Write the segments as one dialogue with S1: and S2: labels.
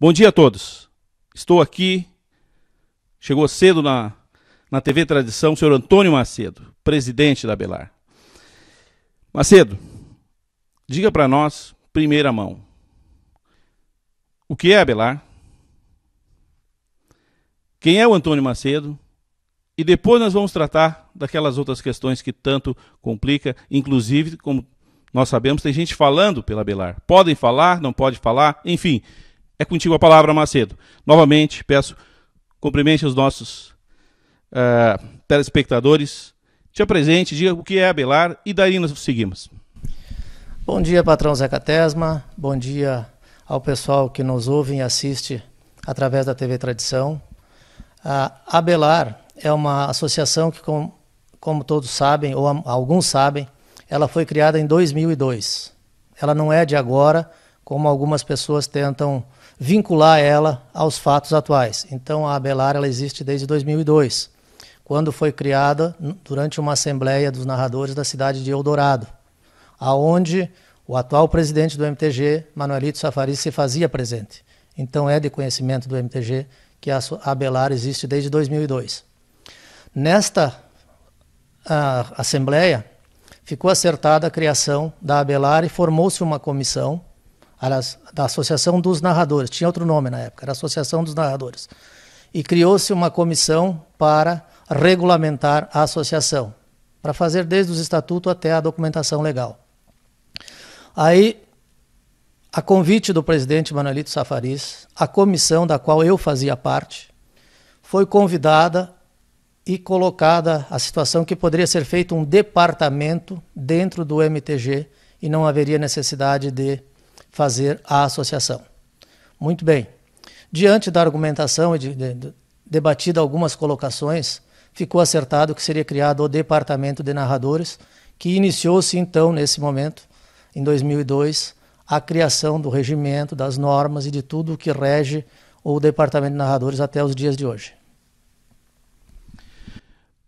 S1: Bom dia a todos. Estou aqui, chegou cedo na, na TV Tradição, o senhor Antônio Macedo, presidente da Belar. Macedo, diga para nós, primeira mão, o que é a Belar? Quem é o Antônio Macedo? E depois nós vamos tratar daquelas outras questões que tanto complica, inclusive, como nós sabemos, tem gente falando pela Belar. Podem falar, não pode falar, enfim. É contigo a palavra, Macedo. Novamente, peço, cumprimente os nossos uh, telespectadores. Te apresente, diga o que é Abelar e daí nós seguimos.
S2: Bom dia, patrão Zeca Tesma. Bom dia ao pessoal que nos ouve e assiste através da TV Tradição. A Abelar é uma associação que, com, como todos sabem, ou alguns sabem, ela foi criada em 2002. Ela não é de agora, como algumas pessoas tentam vincular ela aos fatos atuais. Então a Abelar ela existe desde 2002, quando foi criada durante uma assembleia dos narradores da cidade de Eldorado, aonde o atual presidente do MTG, Manuelito Safari, se fazia presente. Então é de conhecimento do MTG que a Abelar existe desde 2002. Nesta assembleia ficou acertada a criação da Abelar e formou-se uma comissão era da Associação dos Narradores, tinha outro nome na época, era Associação dos Narradores. E criou-se uma comissão para regulamentar a associação, para fazer desde os estatutos até a documentação legal. Aí, a convite do presidente Manuelito Safaris, a comissão da qual eu fazia parte, foi convidada e colocada a situação que poderia ser feito um departamento dentro do MTG e não haveria necessidade de fazer a associação. Muito bem. Diante da argumentação e de, de, de, debatida algumas colocações, ficou acertado que seria criado o Departamento de Narradores, que iniciou-se então, nesse momento, em 2002, a criação do regimento, das normas e de tudo o que rege o Departamento de Narradores até os dias de hoje.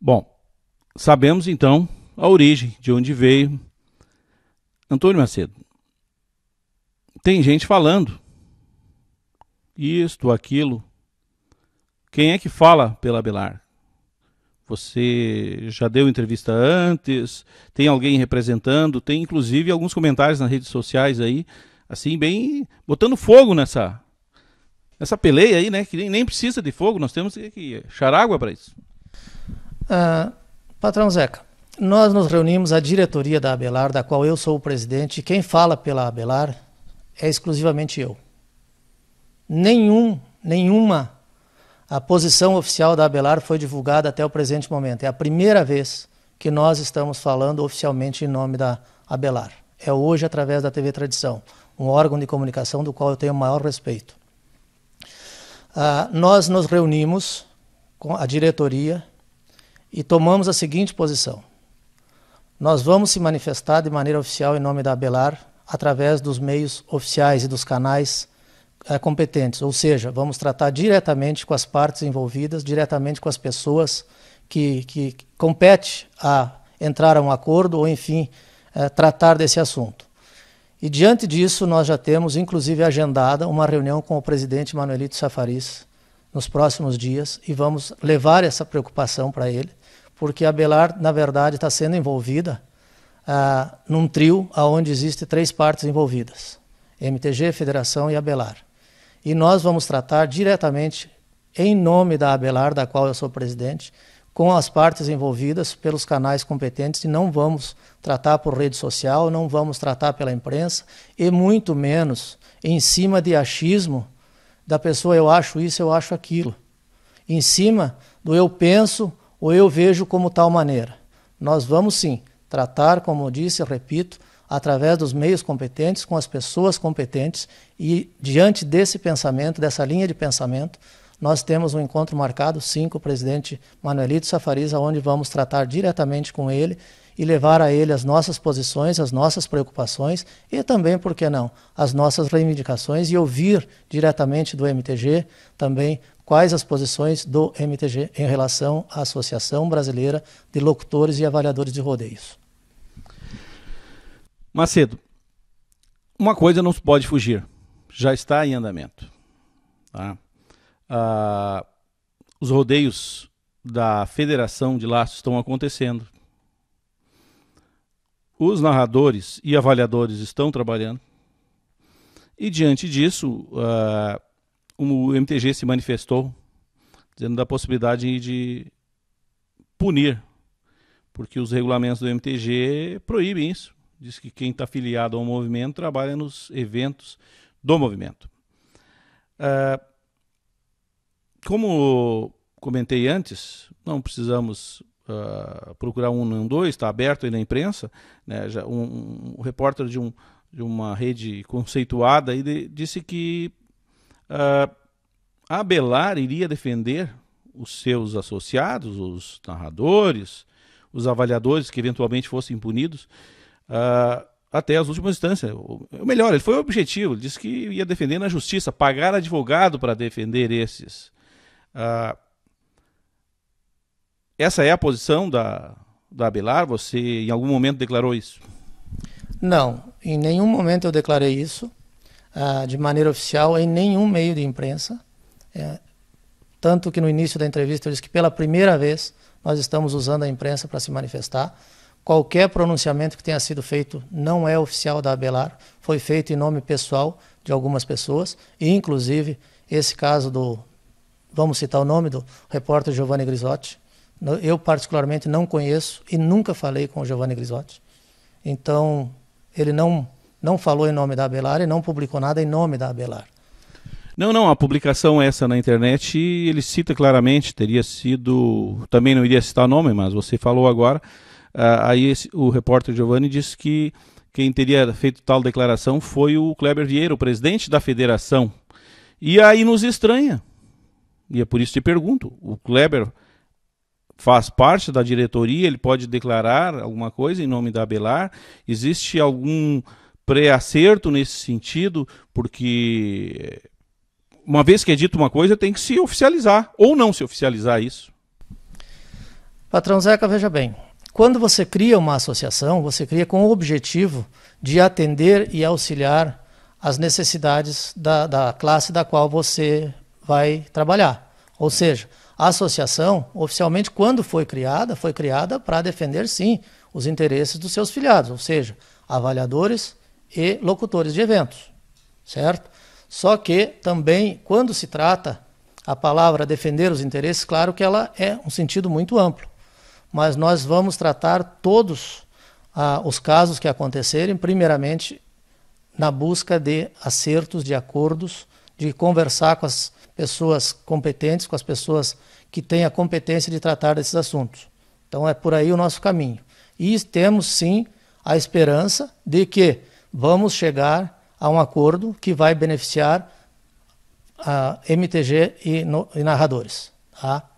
S1: Bom, sabemos então a origem, de onde veio Antônio Macedo tem gente falando isto, aquilo. Quem é que fala pela Belar? Você já deu entrevista antes? Tem alguém representando? Tem inclusive alguns comentários nas redes sociais aí, assim bem botando fogo nessa nessa peleia aí, né? Que nem, nem precisa de fogo. Nós temos que, que achar água para isso.
S2: Uh, patrão Zeca, nós nos reunimos a diretoria da Abelar, da qual eu sou o presidente. Quem fala pela Abelar é exclusivamente eu. Nenhum, nenhuma a posição oficial da Abelar foi divulgada até o presente momento. É a primeira vez que nós estamos falando oficialmente em nome da Abelar. É hoje através da TV Tradição, um órgão de comunicação do qual eu tenho o maior respeito. Ah, nós nos reunimos com a diretoria e tomamos a seguinte posição. Nós vamos se manifestar de maneira oficial em nome da Abelar através dos meios oficiais e dos canais é, competentes. Ou seja, vamos tratar diretamente com as partes envolvidas, diretamente com as pessoas que, que compete a entrar a um acordo ou, enfim, é, tratar desse assunto. E diante disso, nós já temos, inclusive, agendada uma reunião com o presidente Manuelito Safaris nos próximos dias e vamos levar essa preocupação para ele, porque a Belar, na verdade, está sendo envolvida ah, num trio aonde existem três partes envolvidas: MTG, Federação e Abelar. E nós vamos tratar diretamente em nome da Abelar, da qual eu sou presidente, com as partes envolvidas pelos canais competentes e não vamos tratar por rede social, não vamos tratar pela imprensa e muito menos em cima de achismo da pessoa eu acho isso, eu acho aquilo. Em cima do eu penso ou eu vejo como tal maneira. Nós vamos sim Tratar, como eu disse, repito, através dos meios competentes, com as pessoas competentes, e diante desse pensamento, dessa linha de pensamento, nós temos um encontro marcado, sim, com o presidente Manuelito Safariza, onde vamos tratar diretamente com ele e levar a ele as nossas posições, as nossas preocupações e também, por que não, as nossas reivindicações e ouvir diretamente do MTG também quais as posições do MTG em relação à Associação Brasileira de Locutores e Avaliadores de Rodeios.
S1: Macedo, uma coisa não se pode fugir, já está em andamento. Tá? Ah, os rodeios da Federação de Laços estão acontecendo. Os narradores e avaliadores estão trabalhando. E diante disso, ah, o MTG se manifestou, dizendo da possibilidade de punir, porque os regulamentos do MTG proíbem isso Diz que quem está afiliado ao movimento trabalha nos eventos do movimento. Uh, como comentei antes, não precisamos uh, procurar um nem um, dois, está aberto aí na imprensa. Né? Já um, um repórter de, um, de uma rede conceituada aí de, disse que uh, Abelar iria defender os seus associados, os narradores, os avaliadores que eventualmente fossem punidos, uh, até as últimas instâncias. Ou melhor, ele foi objetivo, ele disse que ia defender na justiça, pagar advogado para defender esses. Uh, essa é a posição da, da Abelar? Você em algum momento declarou isso?
S2: Não, em nenhum momento eu declarei isso, uh, de maneira oficial, em nenhum meio de imprensa. É, tanto que no início da entrevista eu disse que pela primeira vez nós estamos usando a imprensa para se manifestar. Qualquer pronunciamento que tenha sido feito não é oficial da Abelar, foi feito em nome pessoal de algumas pessoas, e inclusive esse caso do, vamos citar o nome do repórter Giovanni Grisotti, eu particularmente não conheço e nunca falei com o Giovanni Grisotti. Então, ele não, não falou em nome da Abelar e não publicou nada em nome da Abelar.
S1: Não, não, a publicação é essa na internet, ele cita claramente, teria sido, também não iria citar nome, mas você falou agora, ah, aí esse, o repórter Giovanni disse que quem teria feito tal declaração foi o Kleber Vieira, o presidente da federação. E aí nos estranha. E é por isso que te pergunto: o Kleber faz parte da diretoria, ele pode declarar alguma coisa em nome da Belar? Existe algum pré-acerto nesse sentido? Porque uma vez que é dito uma coisa, tem que se oficializar ou não se oficializar isso.
S2: Patrão Zeca, veja bem. Quando você cria uma associação, você cria com o objetivo de atender e auxiliar as necessidades da, da classe da qual você vai trabalhar. Ou seja, a associação, oficialmente, quando foi criada, foi criada para defender, sim, os interesses dos seus filiados, ou seja, avaliadores e locutores de eventos, certo? Só que também, quando se trata a palavra defender os interesses, claro que ela é um sentido muito amplo mas nós vamos tratar todos ah, os casos que acontecerem, primeiramente na busca de acertos, de acordos, de conversar com as pessoas competentes, com as pessoas que têm a competência de tratar desses assuntos. Então é por aí o nosso caminho. E temos sim a esperança de que vamos chegar a um acordo que vai beneficiar a ah, MTG e, no, e narradores. Tá?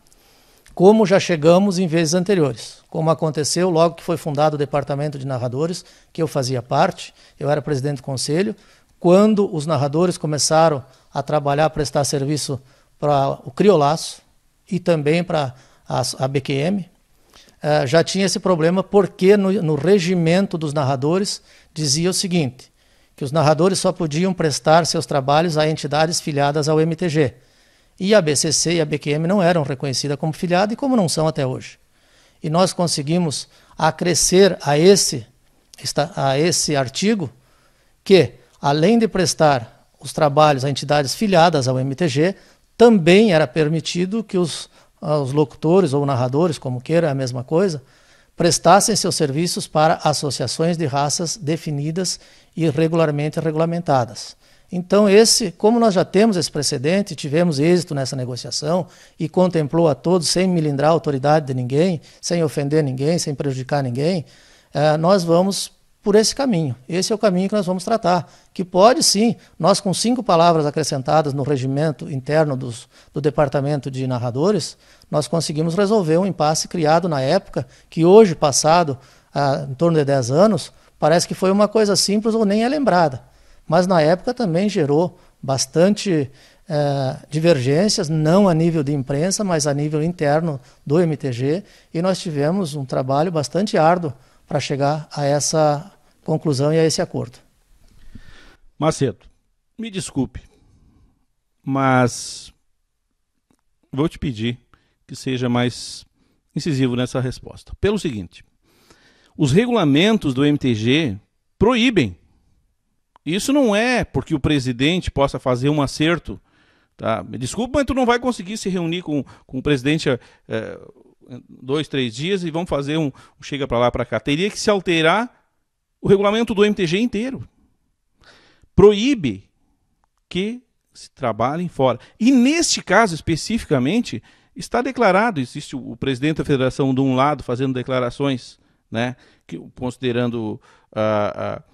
S2: como já chegamos em vezes anteriores, como aconteceu logo que foi fundado o Departamento de Narradores, que eu fazia parte, eu era presidente do conselho, quando os narradores começaram a trabalhar, a prestar serviço para o Criolaço e também para a, a BQM, eh, já tinha esse problema porque no, no regimento dos narradores dizia o seguinte, que os narradores só podiam prestar seus trabalhos a entidades filiadas ao MTG, e a BCC e a BQM não eram reconhecidas como filiada e como não são até hoje. E nós conseguimos acrescer a esse, a esse artigo que, além de prestar os trabalhos a entidades filiadas ao MTG, também era permitido que os, ah, os locutores ou narradores, como queira, é a mesma coisa, prestassem seus serviços para associações de raças definidas e regularmente regulamentadas. Então, esse, como nós já temos esse precedente, tivemos êxito nessa negociação e contemplou a todos, sem milindrar a autoridade de ninguém, sem ofender ninguém, sem prejudicar ninguém, eh, nós vamos por esse caminho. Esse é o caminho que nós vamos tratar. Que pode sim, nós com cinco palavras acrescentadas no regimento interno dos, do departamento de narradores, nós conseguimos resolver um impasse criado na época, que hoje, passado ah, em torno de 10 anos, parece que foi uma coisa simples ou nem é lembrada mas na época também gerou bastante eh, divergências, não a nível de imprensa, mas a nível interno do MTG, e nós tivemos um trabalho bastante árduo para chegar a essa conclusão e a esse acordo.
S1: Macedo, me desculpe, mas vou te pedir que seja mais incisivo nessa resposta. Pelo seguinte: os regulamentos do MTG proíbem isso não é porque o presidente possa fazer um acerto. Tá? desculpa, mas tu não vai conseguir se reunir com, com o presidente é, dois, três dias e vão fazer um, um chega para lá, para cá. Teria que se alterar o regulamento do MTG inteiro. Proíbe que se trabalhem fora. E neste caso especificamente, está declarado, existe o presidente da federação de um lado fazendo declarações, né, que, considerando a, ah, ah,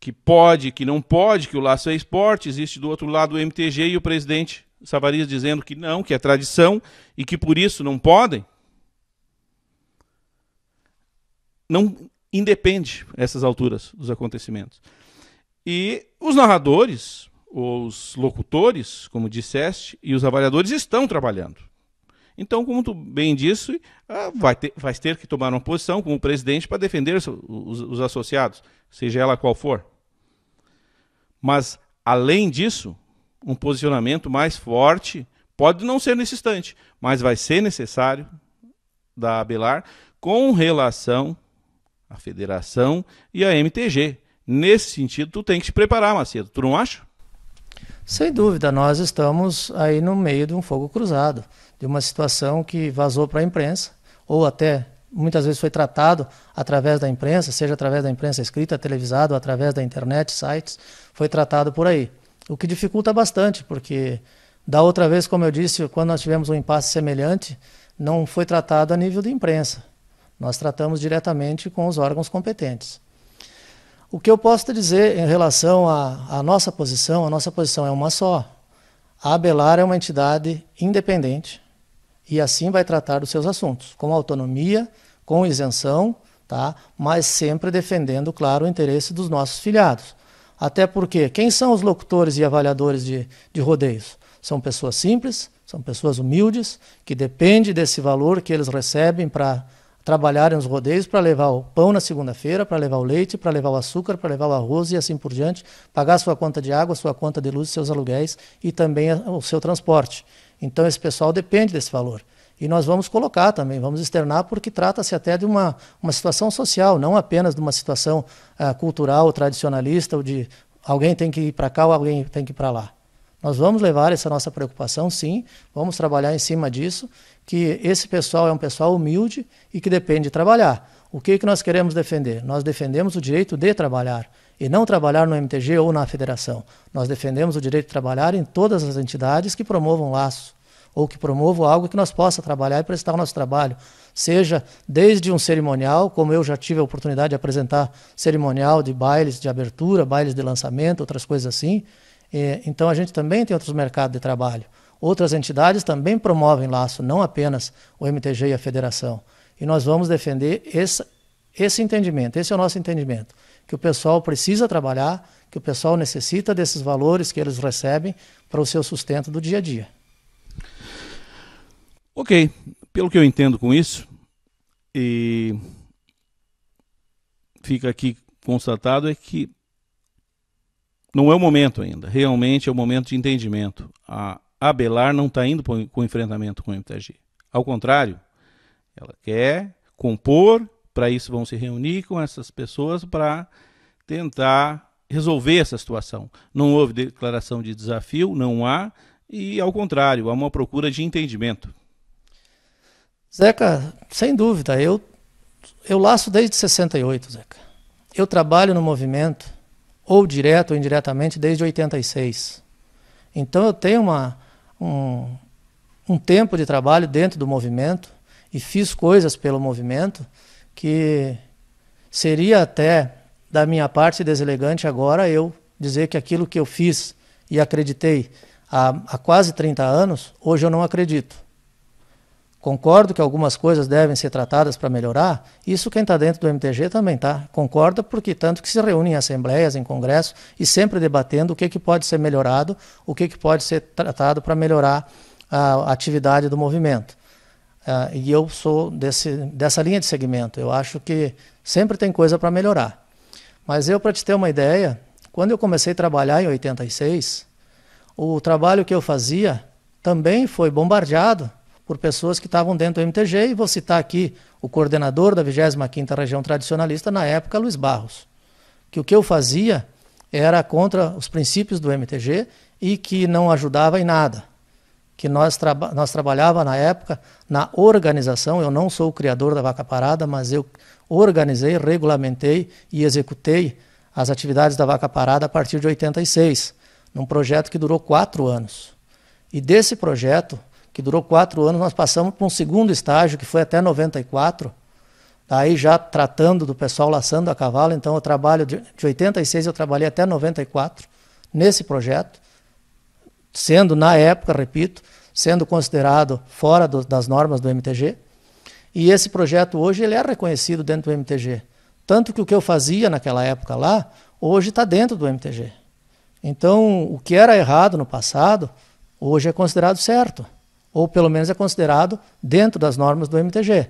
S1: que pode, que não pode, que o laço é esporte, existe do outro lado o MTG e o presidente Savarias dizendo que não, que é tradição e que por isso não podem. Não independe essas alturas dos acontecimentos. E os narradores, os locutores, como disseste, e os avaliadores estão trabalhando. Então, como tu bem disse, ah, vai ter, vai ter que tomar uma posição como presidente para defender os, os associados, seja ela qual for. Mas, além disso, um posicionamento mais forte pode não ser nesse instante, mas vai ser necessário da Abelar com relação à federação e à MTG. Nesse sentido, tu tem que te preparar, Macedo. Tu não acha? Sem dúvida, nós estamos
S2: aí no meio de um fogo cruzado de uma situação que vazou para a imprensa, ou até muitas vezes foi tratado através da imprensa, seja através da imprensa escrita, televisada, ou através da internet, sites, foi tratado por aí. O que dificulta bastante, porque da outra vez, como eu disse, quando nós tivemos um impasse semelhante, não foi tratado a nível de imprensa. Nós tratamos diretamente com os órgãos competentes. O que eu posso te dizer em relação à nossa posição, a nossa posição é uma só. A Abelar é uma entidade independente, e assim vai tratar os seus assuntos, com autonomia, com isenção, tá? mas sempre defendendo, claro, o interesse dos nossos filiados. Até porque quem são os locutores e avaliadores de, de rodeios? São pessoas simples, são pessoas humildes, que dependem desse valor que eles recebem para trabalharem os rodeios, para levar o pão na segunda-feira, para levar o leite, para levar o açúcar, para levar o arroz e assim por diante, pagar sua conta de água, sua conta de luz, seus aluguéis e também o seu transporte. Então esse pessoal depende desse valor. E nós vamos colocar também, vamos externar, porque trata-se até de uma, uma situação social, não apenas de uma situação uh, cultural, tradicionalista, ou de alguém tem que ir para cá ou alguém tem que ir para lá. Nós vamos levar essa nossa preocupação, sim, vamos trabalhar em cima disso, que esse pessoal é um pessoal humilde e que depende de trabalhar. O que, que nós queremos defender? Nós defendemos o direito de trabalhar e não trabalhar no MTG ou na federação. Nós defendemos o direito de trabalhar em todas as entidades que promovam laço ou que promovam algo que nós possa trabalhar e prestar o nosso trabalho, seja desde um cerimonial, como eu já tive a oportunidade de apresentar cerimonial de bailes de abertura, bailes de lançamento, outras coisas assim. É, então a gente também tem outros mercados de trabalho. Outras entidades também promovem laço, não apenas o MTG e a federação. E nós vamos defender esse, esse entendimento, esse é o nosso entendimento que o pessoal precisa trabalhar, que o pessoal necessita desses valores que eles recebem para o seu sustento do dia a dia.
S1: Ok, pelo que eu entendo com isso, e fica aqui constatado é que não é o momento ainda. Realmente é o momento de entendimento. A Abelar não está indo com enfrentamento com o MTG. Ao contrário, ela quer compor para isso vão se reunir com essas pessoas para tentar resolver essa situação. Não houve declaração de desafio, não há, e ao contrário, há uma procura de entendimento.
S2: Zeca, sem dúvida, eu eu laço desde 68, Zeca. Eu trabalho no movimento ou direto ou indiretamente desde 86. Então eu tenho uma um, um tempo de trabalho dentro do movimento e fiz coisas pelo movimento que seria até da minha parte deselegante agora eu dizer que aquilo que eu fiz e acreditei há, há quase 30 anos, hoje eu não acredito. Concordo que algumas coisas devem ser tratadas para melhorar, isso quem está dentro do MTG também tá. Concorda, porque tanto que se reúnem em assembleias, em congressos, e sempre debatendo o que, que pode ser melhorado, o que, que pode ser tratado para melhorar a atividade do movimento. Ah, e eu sou desse, dessa linha de segmento. Eu acho que sempre tem coisa para melhorar. Mas eu, para te ter uma ideia, quando eu comecei a trabalhar em 86, o trabalho que eu fazia também foi bombardeado por pessoas que estavam dentro do MTG, e vou citar aqui o coordenador da 25ª Região Tradicionalista, na época, Luiz Barros, que o que eu fazia era contra os princípios do MTG e que não ajudava em nada que nós, traba nós trabalhava na época na organização. Eu não sou o criador da vaca parada, mas eu organizei, regulamentei e executei as atividades da vaca parada a partir de 86, num projeto que durou quatro anos. E desse projeto, que durou quatro anos, nós passamos para um segundo estágio, que foi até 94, aí já tratando do pessoal laçando a cavalo. Então, eu trabalho de, de 86, eu trabalhei até 94 nesse projeto sendo na época, repito, sendo considerado fora do, das normas do MTG. E esse projeto hoje ele é reconhecido dentro do MTG. Tanto que o que eu fazia naquela época lá, hoje está dentro do MTG. Então, o que era errado no passado, hoje é considerado certo. Ou pelo menos é considerado dentro das normas do MTG.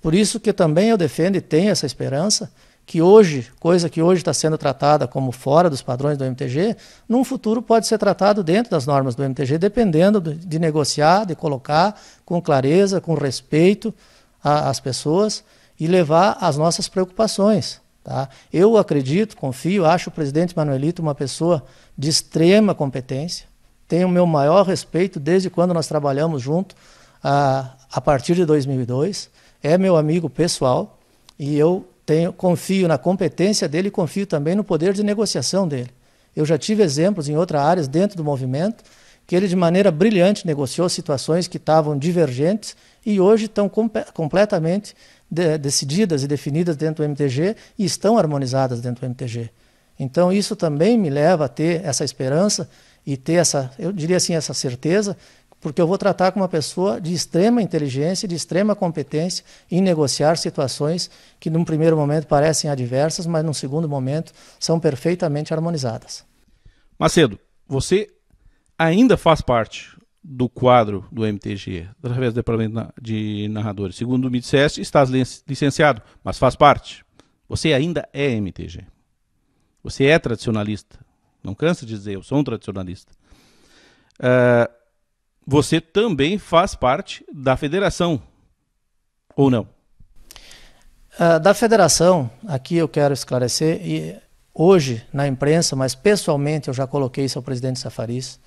S2: Por isso que também eu defendo e tenho essa esperança que hoje, coisa que hoje está sendo tratada como fora dos padrões do MTG, num futuro pode ser tratado dentro das normas do MTG, dependendo de negociar, de colocar com clareza, com respeito às pessoas e levar as nossas preocupações. Tá? Eu acredito, confio, acho o presidente Manuelito uma pessoa de extrema competência, tenho o meu maior respeito desde quando nós trabalhamos junto, a, a partir de 2002, é meu amigo pessoal e eu tenho, confio na competência dele e confio também no poder de negociação dele. Eu já tive exemplos em outras áreas dentro do movimento que ele, de maneira brilhante, negociou situações que estavam divergentes e hoje estão com, completamente de, decididas e definidas dentro do MTG e estão harmonizadas dentro do MTG. Então, isso também me leva a ter essa esperança e ter essa, eu diria assim, essa certeza porque eu vou tratar com uma pessoa de extrema inteligência, de extrema competência em negociar situações que, num primeiro momento, parecem adversas, mas, num segundo momento, são perfeitamente harmonizadas.
S1: Macedo, você ainda faz parte do quadro do MTG, através do departamento de narradores. Segundo me disseste, estás licenciado, mas faz parte. Você ainda é MTG. Você é tradicionalista. Não cansa de dizer, eu sou um tradicionalista. Uh, você também faz parte da federação, ou não?
S2: Ah, da federação, aqui eu quero esclarecer, e hoje na imprensa, mas pessoalmente eu já coloquei isso ao presidente Safaris.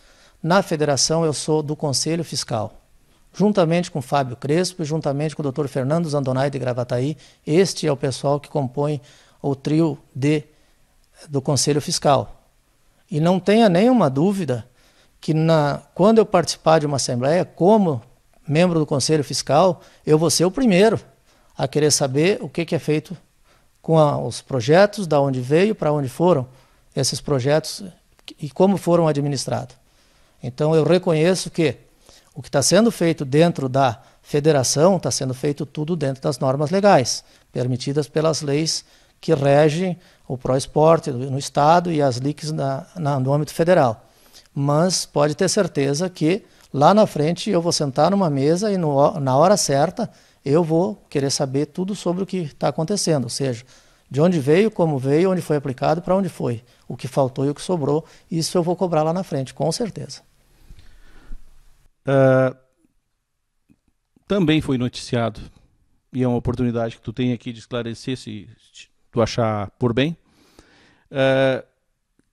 S2: na federação eu sou do Conselho Fiscal. Juntamente com Fábio Crespo e juntamente com o Dr. Fernando Zandonai de Gravataí, este é o pessoal que compõe o trio D do Conselho Fiscal. E não tenha nenhuma dúvida que na, quando eu participar de uma assembleia, como membro do Conselho Fiscal, eu vou ser o primeiro a querer saber o que, que é feito com a, os projetos, da onde veio, para onde foram esses projetos e como foram administrados. Então eu reconheço que o que está sendo feito dentro da federação está sendo feito tudo dentro das normas legais, permitidas pelas leis que regem o pró-esporte no Estado e as LICs na, na, no âmbito federal mas pode ter certeza que lá na frente eu vou sentar numa mesa e no, na hora certa eu vou querer saber tudo sobre o que está acontecendo, ou seja, de onde veio, como veio, onde foi aplicado, para onde foi, o que faltou e o que sobrou. Isso eu vou cobrar lá na frente, com certeza.
S1: Uh, também foi noticiado e é uma oportunidade que tu tem aqui de esclarecer se tu achar por bem uh,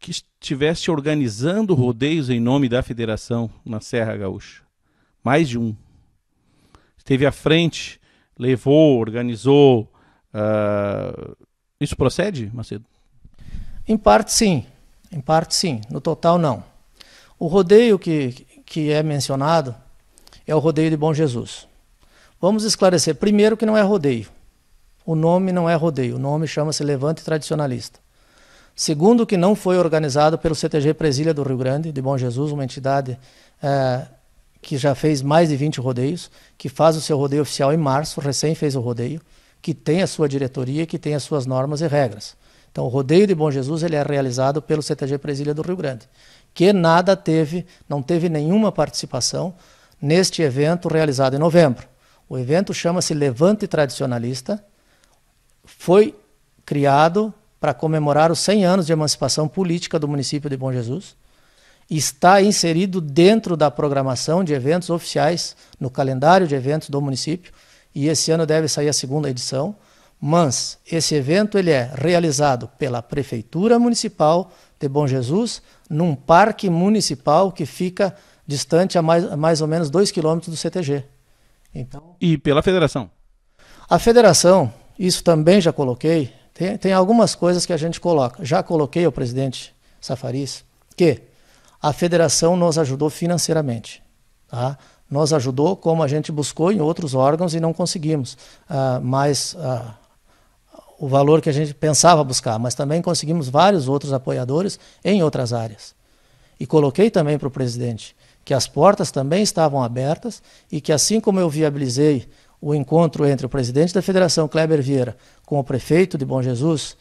S1: que tivesse organizando rodeios em nome da federação na Serra Gaúcha. Mais de um. Esteve à frente, levou, organizou. Uh... Isso procede, Macedo?
S2: Em parte sim. Em parte sim. No total, não. O rodeio que, que é mencionado é o rodeio de Bom Jesus. Vamos esclarecer. Primeiro, que não é rodeio. O nome não é rodeio. O nome chama-se Levante Tradicionalista. Segundo, que não foi organizado pelo CTG Presília do Rio Grande, de Bom Jesus, uma entidade é, que já fez mais de 20 rodeios, que faz o seu rodeio oficial em março, recém fez o rodeio, que tem a sua diretoria, que tem as suas normas e regras. Então, o rodeio de Bom Jesus ele é realizado pelo CTG Presília do Rio Grande, que nada teve, não teve nenhuma participação neste evento realizado em novembro. O evento chama-se Levante Tradicionalista, foi criado para comemorar os 100 anos de emancipação política do município de Bom Jesus. Está inserido dentro da programação de eventos oficiais, no calendário de eventos do município, e esse ano deve sair a segunda edição. Mas esse evento ele é realizado pela Prefeitura Municipal de Bom Jesus, num parque municipal que fica distante a mais, a mais ou menos 2 quilômetros do CTG.
S1: Então, e pela federação?
S2: A federação, isso também já coloquei, tem, tem algumas coisas que a gente coloca. Já coloquei ao presidente Safaris que a federação nos ajudou financeiramente. Tá? Nos ajudou como a gente buscou em outros órgãos e não conseguimos. Uh, ah, mais uh, ah, o valor que a gente pensava buscar, mas também conseguimos vários outros apoiadores em outras áreas. E coloquei também para o presidente que as portas também estavam abertas e que assim como eu viabilizei o encontro entre o presidente da federação, Kleber Vieira, com o prefeito de Bom Jesus,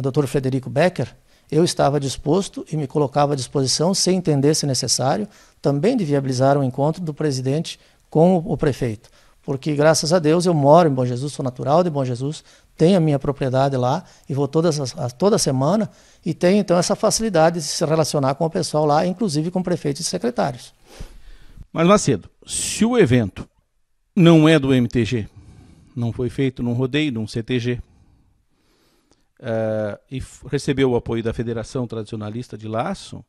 S2: Dr. Frederico Becker, eu estava disposto e me colocava à disposição, se entendesse necessário, também de viabilizar o um encontro do presidente com o prefeito. Porque, graças a Deus, eu moro em Bom Jesus, sou natural de Bom Jesus, tenho a minha propriedade lá e vou todas as, toda semana e tenho, então, essa facilidade de se relacionar com o pessoal lá, inclusive com prefeitos e secretários.
S1: Mas, Macedo, se o evento não é do MTG. Não foi feito num rodeio, num CTG. Uh, ah, e recebeu o apoio da Federação Tradicionalista de Laço,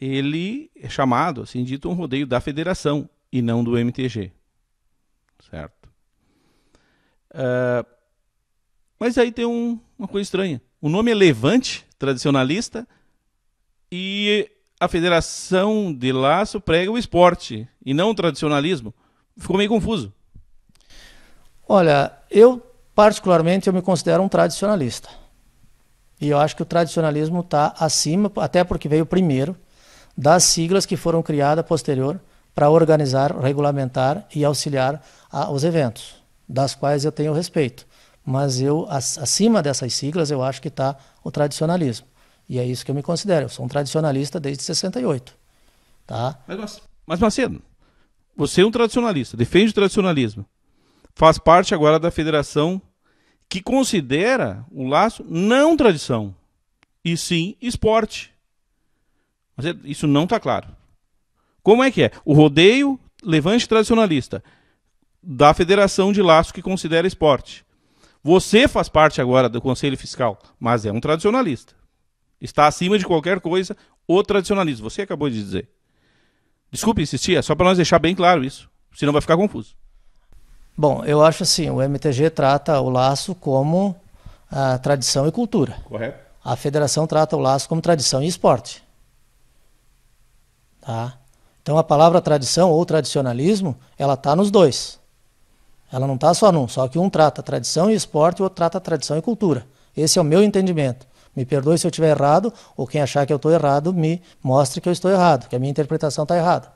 S1: ele é chamado, assim dito, um rodeio da Federação e não do MTG. Certo? Uh, mas aí tem um, uma coisa estranha. O nome é Levante Tradicionalista e a Federação de Laço prega o esporte e não o tradicionalismo ficou meio confuso.
S2: Olha, eu particularmente eu me considero um tradicionalista. E eu acho que o tradicionalismo está acima, até porque veio primeiro, das siglas que foram criadas posterior para organizar, regulamentar e auxiliar a, os eventos, das quais eu tenho respeito. Mas eu, acima dessas siglas, eu acho que está o tradicionalismo. E é isso que eu me considero. Eu sou um tradicionalista desde 68.
S1: Tá? Mas, mas Macedo, você é um tradicionalista, defende o tradicionalismo. Faz parte agora da federação que considera o laço não tradição, e sim esporte. Mas é, isso não está claro. Como é que é? O rodeio levante tradicionalista da federação de laço que considera esporte. Você faz parte agora do Conselho Fiscal, mas é um tradicionalista. Está acima de qualquer coisa o tradicionalismo. Você acabou de dizer. Desculpe insistir, é só para nós deixar bem claro isso, senão vai ficar confuso.
S2: Bom, eu acho assim, o MTG trata o laço como a ah, tradição e cultura. Correto. A federação trata o laço como tradição e esporte. Tá? Então a palavra tradição ou tradicionalismo, ela está nos dois. Ela não está só num, só que um trata tradição e esporte e o outro trata tradição e cultura. Esse é o meu entendimento. Me perdoe se eu estiver errado, ou quem achar que eu estou errado, me mostre que eu estou errado, que a minha interpretação está errada.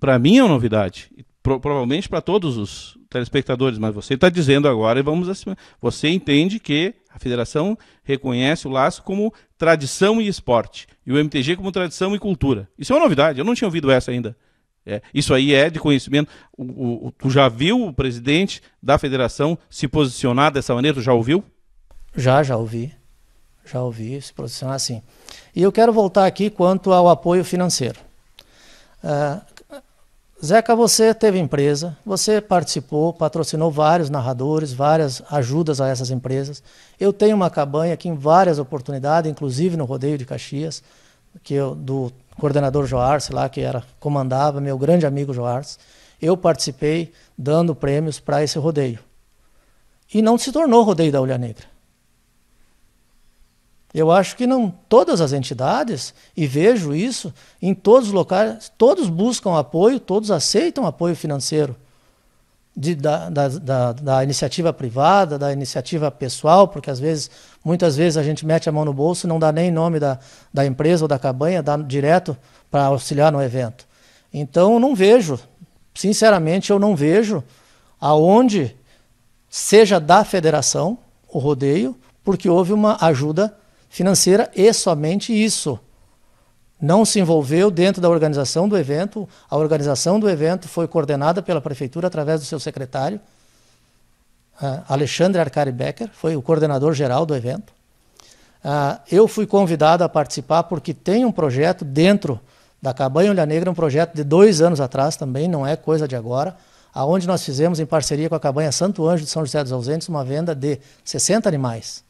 S1: Para mim é uma novidade. Pro, provavelmente para todos os telespectadores, mas você está dizendo agora e vamos assim. Você entende que a federação reconhece o laço como tradição e esporte, e o MTG como tradição e cultura. Isso é uma novidade, eu não tinha ouvido essa ainda. É, isso aí é de conhecimento. O, o, o, tu já viu o presidente da federação se posicionar dessa maneira? Tu já ouviu? Já, já ouvi.
S2: Já ouvi se posicionar assim. Ah, e eu quero voltar aqui quanto ao apoio financeiro. Uh, Zeca, você teve empresa, você participou, patrocinou vários narradores, várias ajudas a essas empresas. Eu tenho uma cabanha aqui em várias oportunidades, inclusive no rodeio de Caxias, que eu, do coordenador Joarce lá, que era comandava, meu grande amigo Joarce. Eu participei dando prêmios para esse rodeio. E não se tornou rodeio da Olha Negra. Eu acho que não todas as entidades, e vejo isso em todos os locais, todos buscam apoio, todos aceitam apoio financeiro de, da, da, da, da, iniciativa privada, da iniciativa pessoal, porque às vezes, muitas vezes a gente mete a mão no bolso e não dá nem nome da, da empresa ou da cabanha, dá direto para auxiliar no evento. Então eu não vejo, sinceramente eu não vejo aonde seja da federação o rodeio, porque houve uma ajuda financeira e somente isso. Não se envolveu dentro da organização do evento, a organização do evento foi coordenada pela prefeitura através do seu secretário, ah, Alexandre Arcari Becker, foi o coordenador geral do evento. Ah, eu fui convidado a participar porque tem um projeto dentro da Cabanha Olha Negra, um projeto de dois anos atrás também, não é coisa de agora, aonde nós fizemos em parceria com a Cabanha Santo Anjo de São José dos Ausentes uma venda de 60 animais.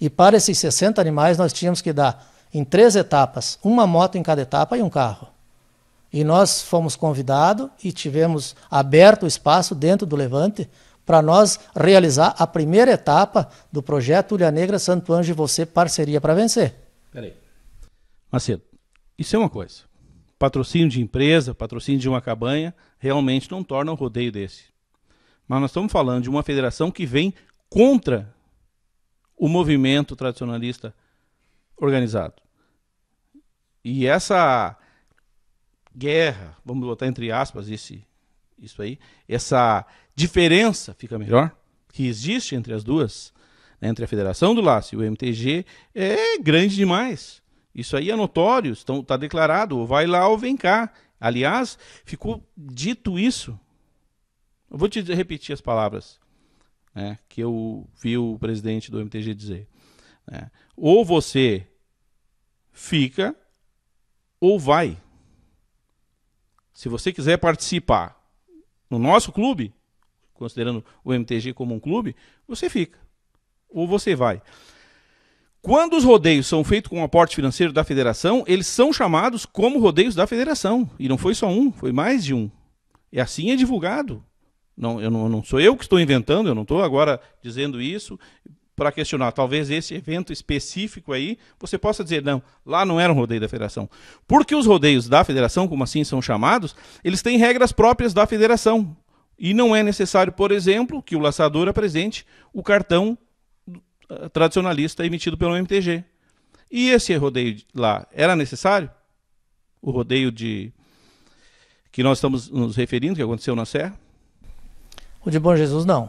S2: E para esses 60 animais, nós tínhamos que dar em três etapas, uma moto em cada etapa e um carro. E nós fomos convidados e tivemos aberto o espaço dentro do Levante para nós realizar a primeira etapa do projeto Ulha Negra Santo Anjo e Você Parceria para Vencer.
S1: Peraí. Macedo, isso é uma coisa. Patrocínio de empresa, patrocínio de uma cabanha, realmente não torna um rodeio desse. Mas nós estamos falando de uma federação que vem contra o movimento tradicionalista organizado. E essa guerra, vamos botar entre aspas esse, isso aí, essa diferença, fica melhor, que existe entre as duas, né, entre a Federação do Laço e o MTG, é grande demais. Isso aí é notório, está tá declarado, ou vai lá ou vem cá. Aliás, ficou dito isso. Eu vou te repetir as palavras né, que eu vi o presidente do MTG dizer. Né? Ou você fica ou vai. Se você quiser participar no nosso clube, considerando o MTG como um clube, você fica ou você vai. Quando os rodeios são feitos com aporte financeiro da federação, eles são chamados como rodeios da federação. E não foi só um, foi mais de um. E assim é divulgado não, eu não, não sou eu que estou inventando, eu não estou agora dizendo isso para questionar. Talvez esse evento específico aí você possa dizer, não, lá não era um rodeio da federação. Porque os rodeios da federação, como assim são chamados, eles têm regras próprias da federação. E não é necessário, por exemplo, que o laçador apresente o cartão ah, tradicionalista emitido pelo MTG. E esse rodeio lá era necessário? O rodeio de que nós estamos nos referindo, que aconteceu na Serra?
S2: O de Bom Jesus, não.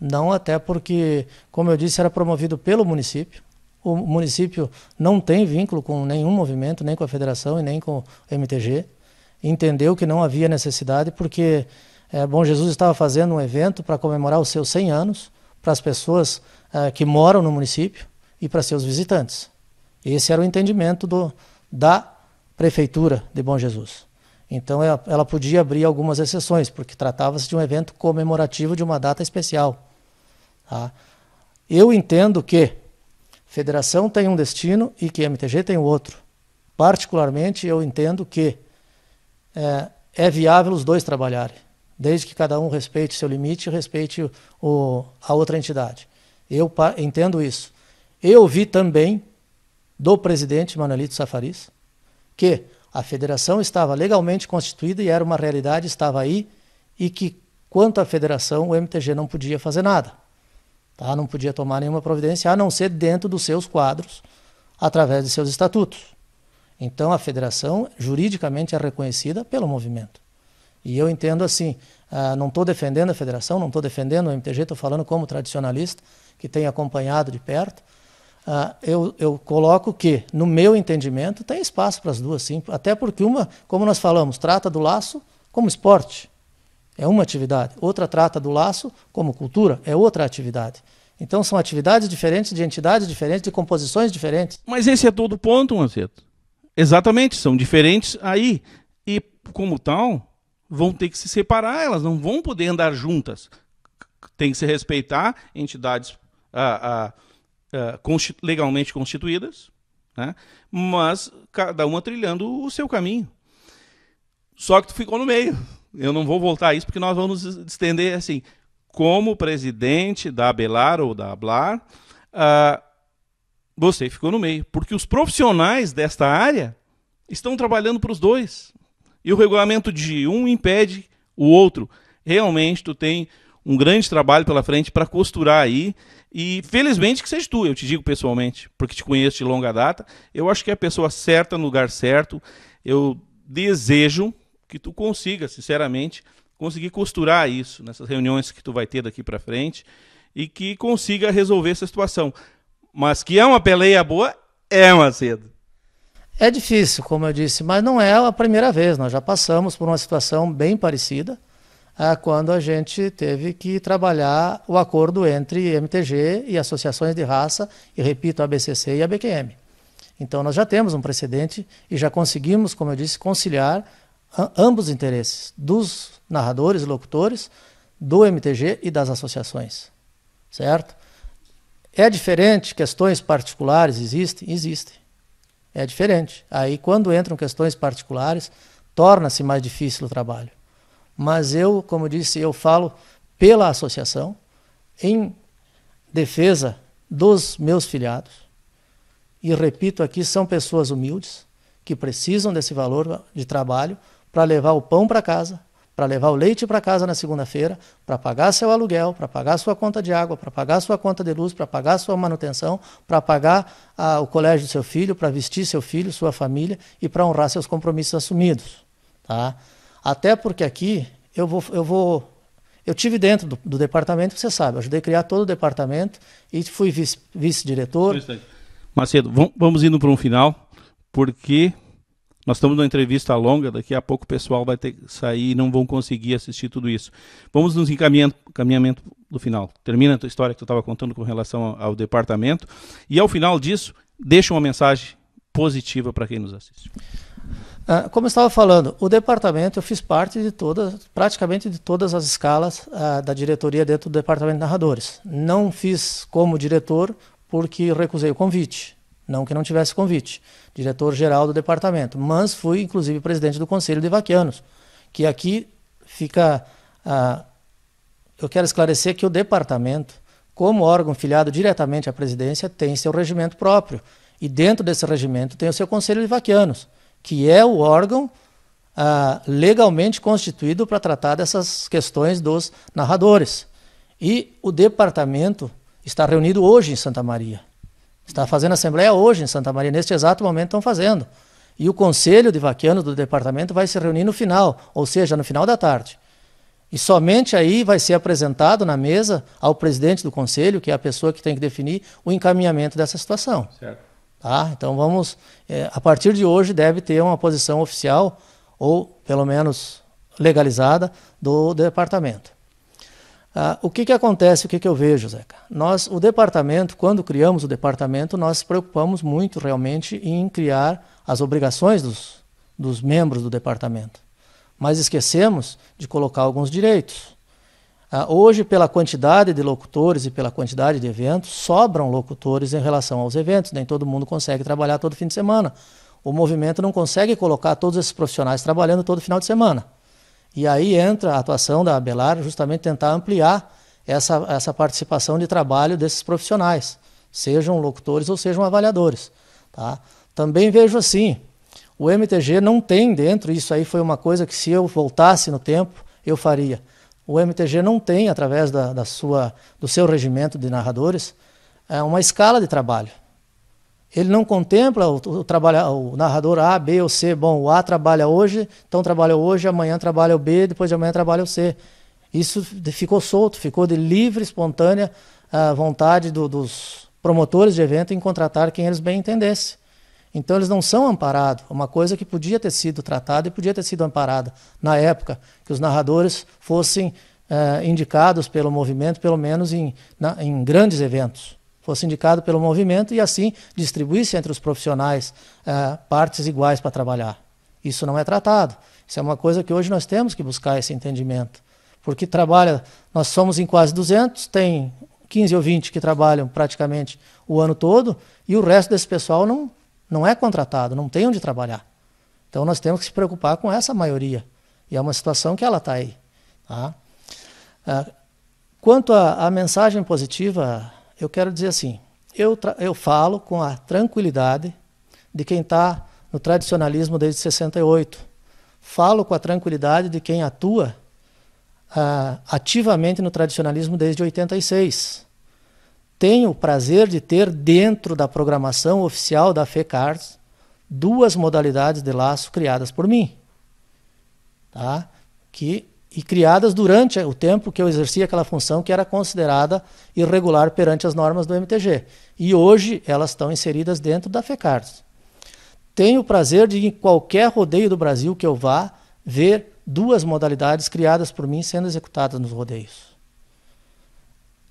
S2: Não, até porque, como eu disse, era promovido pelo município. O município não tem vínculo com nenhum movimento, nem com a federação e nem com o MTG. Entendeu que não havia necessidade, porque é, Bom Jesus estava fazendo um evento para comemorar os seus 100 anos, para as pessoas é, que moram no município e para seus visitantes. Esse era o entendimento do, da prefeitura de Bom Jesus. Então ela podia abrir algumas exceções, porque tratava-se de um evento comemorativo de uma data especial. Tá? Eu entendo que federação tem um destino e que MTG tem outro. Particularmente, eu entendo que é, é viável os dois trabalharem, desde que cada um respeite seu limite e respeite o, a outra entidade. Eu entendo isso. Eu vi também do presidente Manuelito Safaris que a federação estava legalmente constituída e era uma realidade, estava aí, e que, quanto à federação, o MTG não podia fazer nada. Tá? Não podia tomar nenhuma providência, a não ser dentro dos seus quadros, através de seus estatutos. Então, a federação juridicamente é reconhecida pelo movimento. E eu entendo assim, uh, não estou defendendo a federação, não estou defendendo o MTG, estou falando como tradicionalista, que tem acompanhado de perto, ah, eu, eu, coloco que, no meu entendimento, tem espaço para as duas, sim. Até porque uma, como nós falamos, trata do laço como esporte, é uma atividade. Outra trata do laço como cultura, é outra atividade. Então são atividades diferentes, de entidades diferentes, de composições diferentes.
S1: Mas esse é todo o ponto, Manceto. Exatamente, são diferentes aí. E, como tal, vão ter que se separar, elas não vão poder andar juntas. Tem que se respeitar entidades. Ah, ah, eh, constitu legalmente constituídas, né? mas cada uma trilhando o seu caminho. Só que tu ficou no meio. Eu não vou voltar a isso porque nós vamos estender assim. Como presidente da Abelar ou da Ablar, uh, ah, você ficou no meio. Porque os profissionais desta área estão trabalhando para os dois. E o regulamento de um impede o outro. Realmente, tu tem um grande trabalho pela frente para costurar aí. E felizmente que seja tu, eu te digo pessoalmente, porque te conheço de longa data. Eu acho que é a pessoa certa no lugar certo. Eu desejo que tu consiga, sinceramente, conseguir costurar isso nessas reuniões que tu vai ter daqui para frente e que consiga resolver essa situação. Mas que é uma peleia boa, é, uma cedo.
S2: É difícil, como eu disse, mas não é a primeira vez. Nós já passamos por uma situação bem parecida quando a gente teve que trabalhar o acordo entre MTG e associações de raça, e repito, a BCC e a BQM. Então nós já temos um precedente e já conseguimos, como eu disse, conciliar ambos os interesses, dos narradores, locutores, do MTG e das associações. Certo? É diferente, questões particulares existem? Existem. É diferente. Aí, quando entram questões particulares, torna-se mais difícil o trabalho mas eu, como disse, eu falo pela associação em defesa dos meus filiados. E repito aqui, são pessoas humildes que precisam desse valor de trabalho para levar o pão para casa, para levar o leite para casa na segunda-feira, para pagar seu aluguel, para pagar sua conta de água, para pagar sua conta de luz, para pagar sua manutenção, para pagar a, ah, o colégio do seu filho, para vestir seu filho, sua família e para honrar seus compromissos assumidos. Tá? Até porque aqui eu vou, eu vou eu tive dentro do, do, departamento, você sabe, ajudei a criar todo o departamento e fui vice-diretor. Vice
S1: Macedo, vamos indo para um final, porque nós estamos numa entrevista longa, daqui a pouco o pessoal vai ter que sair e não vão conseguir assistir tudo isso. Vamos nos encaminhando encaminhamento do final. Termina a tua história que tu estava contando com relação ao, ao departamento e ao final disso, deixa uma mensagem positiva para quem nos assiste.
S2: Ah, como eu estava falando, o departamento eu fiz parte de todas, praticamente de todas as escalas uh, da diretoria dentro do departamento de narradores. Não fiz como diretor porque recusei o convite, não que não tivesse convite, diretor geral do departamento, mas fui inclusive presidente do conselho de vaquianos, que aqui fica. Uh, eu quero esclarecer que o departamento, como órgão filiado diretamente à presidência, tem seu regimento próprio e dentro desse regimento tem o seu conselho de vaquianos que é o órgão ah, legalmente constituído para tratar dessas questões dos narradores. E o departamento está reunido hoje em Santa Maria. Está fazendo assembleia hoje em Santa Maria, neste exato momento estão fazendo. E o conselho de vaquiano do departamento vai se reunir no final, ou seja, no final da tarde. E somente aí vai ser apresentado na mesa ao presidente do conselho, que é a pessoa que tem que definir o encaminhamento dessa situação. Certo. Tá? Então vamos, é, a partir de hoje deve ter uma posição oficial ou pelo menos legalizada do departamento. Ah, o que, que acontece, o que, que eu vejo, Zeca? Nós, o departamento, quando criamos o departamento, nós nos preocupamos muito realmente em criar as obrigações dos, dos membros do departamento. Mas esquecemos de colocar alguns direitos. Ah, hoje, pela quantidade de locutores e pela quantidade de eventos, sobram locutores em relação aos eventos. Nem todo mundo consegue trabalhar todo fim de semana. O movimento não consegue colocar todos esses profissionais trabalhando todo final de semana. E aí entra a atuação da Abelar justamente tentar ampliar essa, essa participação de trabalho desses profissionais, sejam locutores ou sejam avaliadores. Tá? Também vejo assim, o MTG não tem dentro, isso aí foi uma coisa que se eu voltasse no tempo, eu faria o MTG não tem, através da, da sua, do seu regimento de narradores, é, uma escala de trabalho. Ele não contempla o, o, o narrador A, B ou C. Bom, o A trabalha hoje, então trabalha hoje, amanhã trabalha o B, depois de amanhã trabalha o C. Isso ficou solto, ficou de livre, espontânea ah, vontade do, dos promotores de evento em contratar quem eles bem entendessem. Então eles não são amparados, uma coisa que podia ter sido tratada e podia ter sido amparada na época, que os narradores fossem eh, indicados pelo movimento, pelo menos em, na, em grandes eventos, fosse indicado pelo movimento e assim distribuísse entre os profissionais eh, partes iguais para trabalhar. Isso não é tratado. Isso é uma coisa que hoje nós temos que buscar esse entendimento. Porque trabalha, nós somos em quase 200, tem 15 ou 20 que trabalham praticamente o ano todo e o resto desse pessoal não não é contratado, não tem onde trabalhar. Então nós temos que se preocupar com essa maioria. E é uma situação que ela está aí. Tá? Ah, quanto à mensagem positiva, eu quero dizer assim: eu, eu falo com a tranquilidade de quem está no tradicionalismo desde 68. Falo com a tranquilidade de quem atua ah, ativamente no tradicionalismo desde 86 tenho o prazer de ter dentro da programação oficial da FECARS duas modalidades de laço criadas por mim. Tá? Que, e criadas durante o tempo que eu exercia aquela função que era considerada irregular perante as normas do MTG. E hoje elas estão inseridas dentro da FECARS. Tenho o prazer de, em qualquer rodeio do Brasil que eu vá, ver duas modalidades criadas por mim sendo executadas nos rodeios.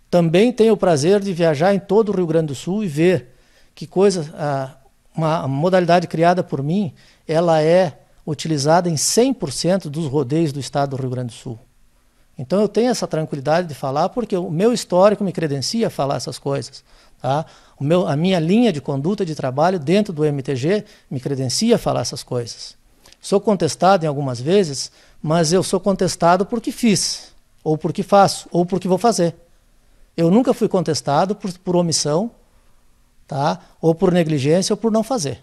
S2: Também tenho o prazer de viajar em todo o Rio Grande do Sul e ver que coisa, uma modalidade criada por mim, ela é utilizada em 100% dos rodeios do estado do Rio Grande do Sul. Então eu tenho essa tranquilidade de falar porque o meu histórico me credencia a falar essas coisas. Tá? O meu, a minha linha de conduta de trabalho dentro do MTG me credencia a falar essas coisas. Sou contestado em algumas vezes, mas eu sou contestado porque fiz, ou porque faço, ou porque vou fazer. Eu nunca fui contestado por, por omissão, tá? ou por negligência, ou por não fazer.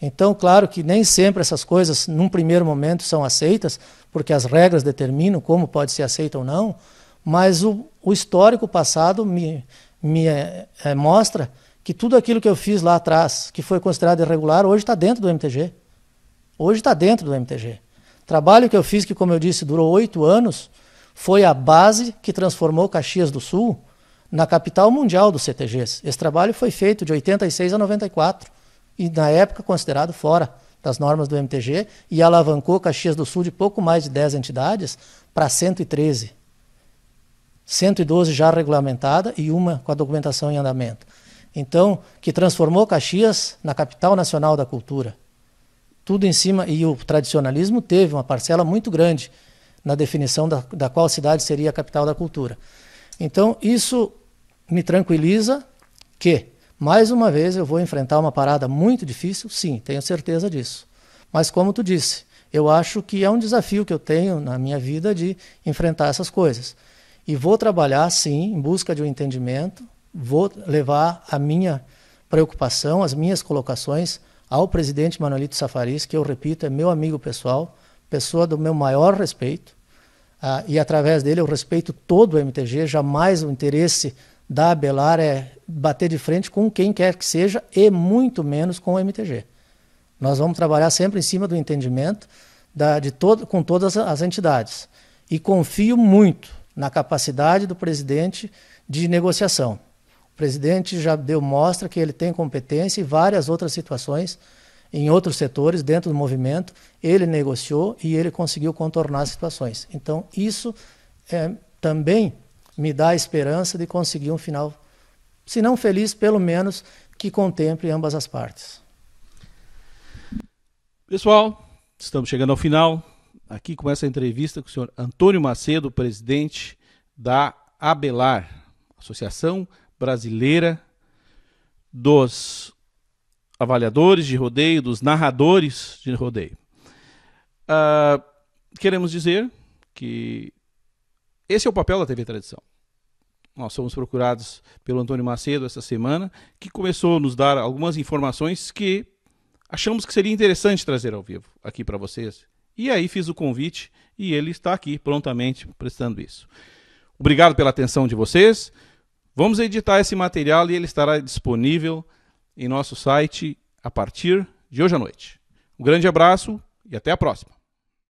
S2: Então, claro que nem sempre essas coisas, num primeiro momento, são aceitas, porque as regras determinam como pode ser aceita ou não, mas o, o histórico passado me, me é, é, mostra que tudo aquilo que eu fiz lá atrás, que foi considerado irregular, hoje está dentro do MTG. Hoje está dentro do MTG. Trabalho que eu fiz, que, como eu disse, durou oito anos, foi a base que transformou Caxias do Sul na capital mundial dos CTGs. Esse trabalho foi feito de 86 a 94 e na época considerado fora das normas do MTG e alavancou Caxias do Sul de pouco mais de 10 entidades para 113. 112 já regulamentada e uma com a documentação em andamento. Então, que transformou Caxias na capital nacional da cultura. Tudo em cima, e o tradicionalismo teve uma parcela muito grande na definição da, da qual cidade seria a capital da cultura. Então, isso me tranquiliza que, mais uma vez, eu vou enfrentar uma parada muito difícil, sim, tenho certeza disso. Mas, como tu disse, eu acho que é um desafio que eu tenho na minha vida de enfrentar essas coisas. E vou trabalhar, sim, em busca de um entendimento, vou levar a minha preocupação, as minhas colocações ao presidente Manuelito Safaris, que eu repito, é meu amigo pessoal, pessoa do meu maior respeito. Ah, e através dele eu respeito todo o MTG, jamais o interesse da Abelar é bater de frente com quem quer que seja e muito menos com o MTG. Nós vamos trabalhar sempre em cima do entendimento da, de todo, com todas as entidades. E confio muito na capacidade do presidente de negociação. O presidente já deu mostra que ele tem competência e várias outras situações em outros setores dentro do movimento. Ele negociou e ele conseguiu contornar as situações. Então, isso é, também me dá a esperança de conseguir um final, se não feliz, pelo menos que contemple ambas as partes.
S1: Pessoal, estamos chegando ao final. Aqui com essa entrevista com o senhor Antônio Macedo, presidente da Abelar, Associação Brasileira dos Avaliadores de Rodeio, dos Narradores de Rodeio. Uh, queremos dizer que esse é o papel da TV Tradição. Nós somos procurados pelo Antônio Macedo essa semana, que começou a nos dar algumas informações que achamos que seria interessante trazer ao vivo aqui para vocês. E aí fiz o convite e ele está aqui prontamente prestando isso. Obrigado pela atenção de vocês. Vamos editar esse material e ele estará disponível em nosso site a partir de hoje à noite. Um grande abraço e até a próxima.